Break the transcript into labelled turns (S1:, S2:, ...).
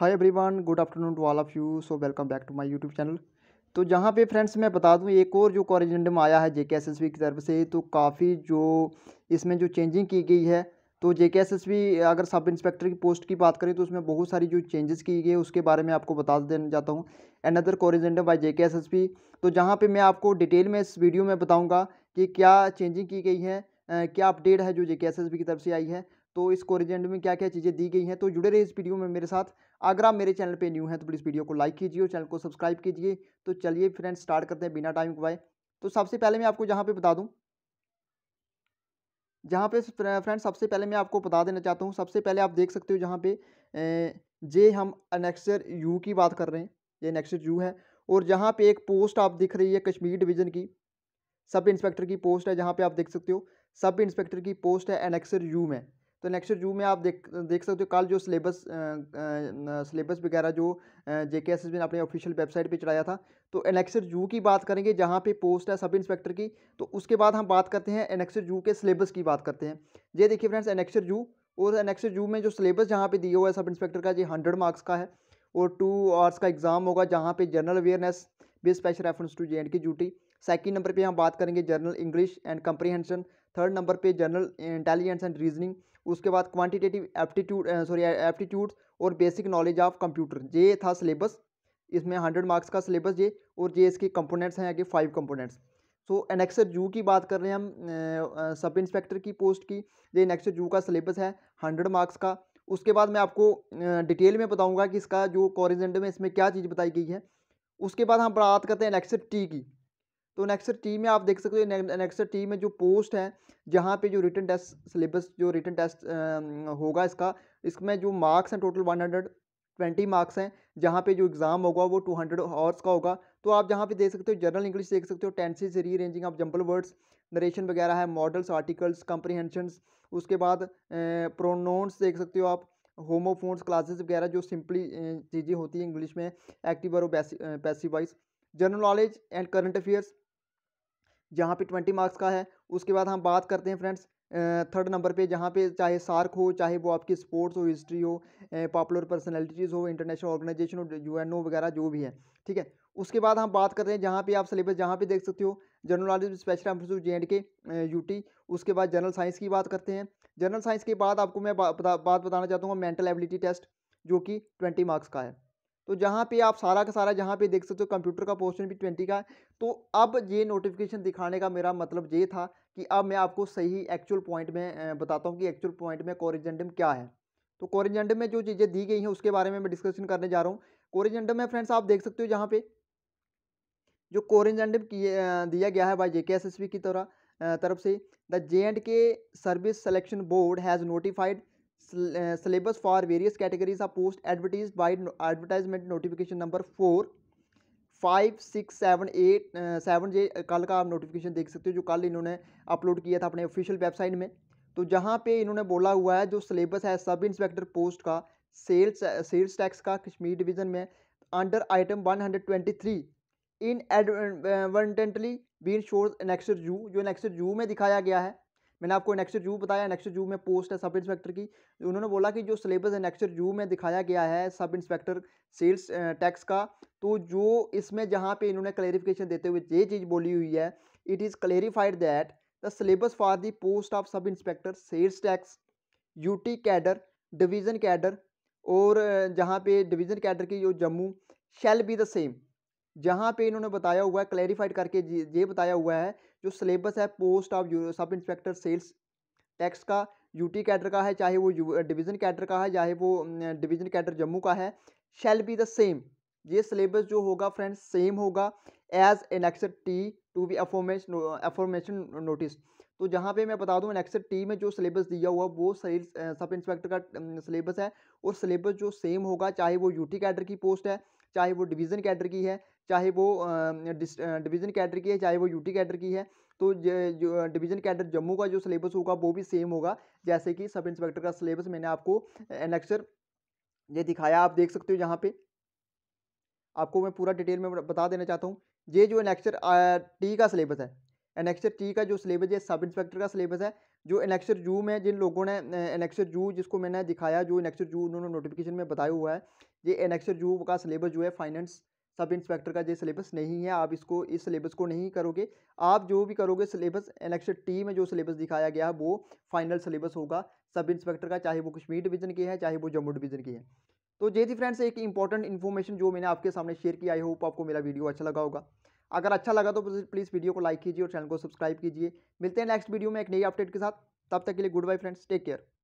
S1: hi everyone good afternoon to all of you so welcome back to my YouTube channel तो जहाँ पे friends मैं बता दूँ एक और जो कॉरेजेंडम आया है जे के एस एस बी की तरफ से तो काफ़ी जो इसमें जो चेंजिंग की गई है तो जे के एस एस बी अगर सब इंस्पेक्टर की पोस्ट की बात करें तो उसमें बहुत सारी जो चेंजेस की गई है उसके बारे में आपको बता देना चाहता हूँ another corrigendum by J S S B तो जहाँ पर मैं आपको डिटेल में इस वीडियो में बताऊँगा कि क्या चेंजिंग की गई है क्या अपडेट है जो जे एस एस बी की तरफ से आई है तो इस कोरिजेंड में क्या क्या चीज़ें दी गई हैं तो जुड़े रहे इस वीडियो में मेरे साथ अगर आप मेरे चैनल पे न्यू हैं तो प्लीज़ वीडियो को लाइक कीजिए और चैनल को सब्सक्राइब कीजिए तो चलिए फ्रेंड्स स्टार्ट करते हैं बिना टाइम गवाए तो सबसे पहले मैं आपको जहाँ पे बता दूँ जहाँ पे फ्रेंड्स सबसे पहले मैं आपको बता देना चाहता हूँ सबसे पहले आप देख सकते हो जहाँ पे जे हम अनेक्सर यू की बात कर रहे हैं ये अनेक्सर यू है और जहाँ पे एक पोस्ट आप दिख रही है कश्मीर डिवीज़न की सब इंस्पेक्टर की पोस्ट है जहाँ पे आप देख सकते हो सब इंस्पेक्टर की पोस्ट है एनेक्सर यू में तो नेक्स्ट जू में आप देख देख सकते हो कल जो सिलेबस सिलेबस वगैरह जो जे के एस एस ने अपने ऑफिशियल वेबसाइट पे चढ़ाया था तो एनेक्सर जू की बात करेंगे जहाँ पे पोस्ट है सब इंस्पेक्टर की तो उसके बाद हम बात करते हैं एनेक्सर जू के सिलेबस की बात करते हैं ये देखिए फ्रेंड्स एनेक्सर जू और एनेक्सर जू में जो सिलेबस जहाँ पर दिया हुआ है सब इंस्पेक्टर का ये हंड्रेड मार्क्स का है और टू आवर्स का एग्ज़ाम होगा जहाँ पर general awareness with special reference to J and K duty second number पर हम बात करेंगे general English and comprehension third number पे जनरल इंटेलिजेंस एंड रीजनिंग उसके बाद क्वांटिटेटिव एप्टीट्यूड सॉरी एप्टीट्यूड्स और बेसिक नॉलेज ऑफ कंप्यूटर ये था सिलेबस इसमें हंड्रेड मार्क्स का सिलेबस ये और ये इसके कंपोनेंट्स हैं आगे फाइव कंपोनेंट्स सो एनेक्सर जू की बात कर रहे हैं हम सब इंस्पेक्टर की पोस्ट की ये एनेक्सर जू का सिलेबस है हंड्रेड मार्क्स का उसके बाद मैं आपको डिटेल में बताऊँगा कि इसका जो कॉरिजेंडम में इसमें क्या चीज़ बताई गई है उसके बाद हम बात करते हैं एनेक्सर टी की तो नेक्स्ट टी में आप देख सकते हो नेक्स्ट टी में जो पोस्ट है जहाँ पे जो रिटर्न टेस्ट सिलेबस जो रिटर्न टेस्ट होगा इसका इसमें जो मार्क्स हैं total one hundred twenty marks हैं जहाँ पे जो एग्ज़ाम होगा वो टू हंड्रेड आवर्स का होगा तो आप जहाँ पे देख सकते हो जनरल इंग्लिश देख सकते हो टेंसी से री रेंजिंग आप जंपल वर्ड्स नरेशन वगैरह है मॉडल्स आर्टिकल्स कंप्रीहेंशंस उसके बाद प्रोनाउंस देख सकते हो आप होमोफोन्स क्लासेस वगैरह जो सिंपली चीज़ें होती हैं इंग्लिश में एक्टिव और passive voice general knowledge and current affairs जहाँ पे ट्वेंटी मार्क्स का है उसके बाद हम बात करते हैं फ्रेंड्स थर्ड नंबर पे जहाँ पे चाहे सार्क हो चाहे वो आपकी स्पोर्ट्स हो हिस्ट्री हो पॉपुलर पर्सनैलिटीज़ हो इंटरनेशनल ऑर्गेनाइजेशन हो यू एन ओ वगैरह जो भी है ठीक है उसके बाद हम बात करते हैं जहाँ पे आप सिलेबस जहाँ पे देख सकते हो general knowledge special emphasis J and K U उसके बाद जनरल साइंस की बात करते हैं जनरल साइंस के बाद आपको मैं बात बताना चाहता हूँ मेंटल एबिलिटी टेस्ट जो कि ट्वेंटी मार्क्स का है तो जहाँ पे आप सारा का सारा जहाँ पे देख सकते हो कंप्यूटर का पोर्शन भी ट्वेंटी का तो अब ये नोटिफिकेशन दिखाने का मेरा मतलब ये था कि अब मैं आपको सही एक्चुअल पॉइंट में बताता हूँ कि एक्चुअल पॉइंट में कोरिजेंडम क्या है तो कोरिजेंडम में जो चीज़ें दी गई हैं उसके बारे में मैं डिस्कशन करने जा रहा हूँ कोरिजेंडम में फ्रेंड्स आप देख सकते हो जहाँ पे जो कोरिजेंडम दिया गया है बाई जे एस की तरह तरफ से the J and K service selection board has notified syllabus for various categories of post advertised by advertisement notification number four five six seven eight seven J कल का आप नोटिफिकेशन देख सकते हो जो कल इन्होंने अपलोड किया था अपने ऑफिशियल वेबसाइट में तो जहाँ पे इन्होंने बोला हुआ है जो सिलेबस है सब इंस्पेक्टर पोस्ट का सेल्स सेल्स टैक्स का कश्मीर डिवीज़न में under item 123 in advertently been शोर नेक्स्ट जू जो नेक्स्ट जू में दिखाया गया है मैंने आपको नेक्स्ट जू बताया नेक्स्ट जू में पोस्ट है सब इंस्पेक्टर की उन्होंने बोला कि जो सिलेबस है नेक्स्ट जू में दिखाया गया है सब इंस्पेक्टर सेल्स टैक्स का तो जो इसमें जहाँ पे इन्होंने क्लेरिफिकेशन देते हुए ये चीज़ बोली हुई है it is clarified that the syllabus for the post of sub inspector sales tax UT cadre division cadre और जहाँ पे डिवीज़न कैडर की जो Jammu shall be the same जहाँ पे इन्होंने बताया हुआ है क्लैरिफाइड करके ये बताया हुआ है जो सिलेबस है post of sub inspector sales tax का यूटी कैडर का है चाहे वो डिवीज़न कैडर का है चाहे वो डिवीज़न कैडर जम्मू का है शैल बी द सेम ये सिलेबस जो होगा फ्रेंड्स सेम होगा as annexure T to be aforementioned notice तो जहाँ पे मैं बता दूँ एनेक्सर टी में जो सिलेबस दिया हुआ वो सेल्स सब इंस्पेक्टर का सिलेबस है और सिलेबस जो सेम होगा चाहे वो यूटी कैडर की पोस्ट है चाहे वो डिवीज़न कैडर की है चाहे वो डिवीज़न कैडर की है चाहे वो यूटी कैडर की है तो जो डिवीज़न कैडर जम्मू का जो सिलेबस होगा वो भी सेम होगा जैसे कि सब इंस्पेक्टर का सिलेबस मैंने आपको एनेक्सर ये दिखाया आप देख सकते हो यहाँ पे आपको मैं पूरा डिटेल में बता देना चाहता हूँ ये जो एनेक्सर टी का सिलेबस है एनेक्सर टी का जो सिलेबस है सब इंस्पेक्टर का सिलेबस है जो एनेक्चर जू में जिन लोगों ने एनेक्चर जू जिसको मैंने दिखाया जो एनेक्सर जू उन्होंने नोटिफिकेशन में बताया हुआ है ये एनेक्सर जू का सिलेबस जो है फाइनेंस सब इंस्पेक्टर का ये सिलेबस नहीं है आप इसको इस सिलेबस को नहीं करोगे आप जो भी करोगे सिलेबस एनेक्स टी में जो सिलेबस दिखाया गया है वो फाइनल सिलेबस होगा सब इंस्पेक्टर का चाहे वो कश्मीर डिवीज़न की है चाहे वो जम्मू डिवीज़न की है तो ये थी फ्रेंड्स एक इंपॉर्टेंट इन्फॉर्मेशन जो मैंने आपके सामने शेयर किया आई होप आपको मेरा वीडियो अच्छा लगा होगा अगर अच्छा लगा तो प्लीज़ वीडियो को लाइक कीजिए और चैनल को सब्सक्राइब कीजिए मिलते हैं नेक्स्ट वीडियो में एक नई अपडेट के साथ तब तक के लिए good bye friends take care